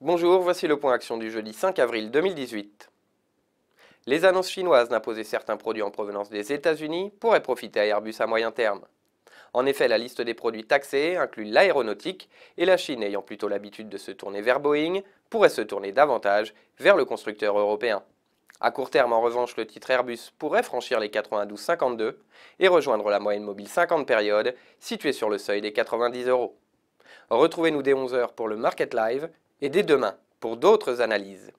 Bonjour, voici le point action du jeudi 5 avril 2018. Les annonces chinoises d'imposer certains produits en provenance des États-Unis pourraient profiter à Airbus à moyen terme. En effet, la liste des produits taxés inclut l'aéronautique et la Chine ayant plutôt l'habitude de se tourner vers Boeing pourrait se tourner davantage vers le constructeur européen. À court terme, en revanche, le titre Airbus pourrait franchir les 92,52 et rejoindre la moyenne mobile 50 périodes située sur le seuil des 90 euros. Retrouvez-nous dès 11h pour le Market Live et dès demain pour d'autres analyses.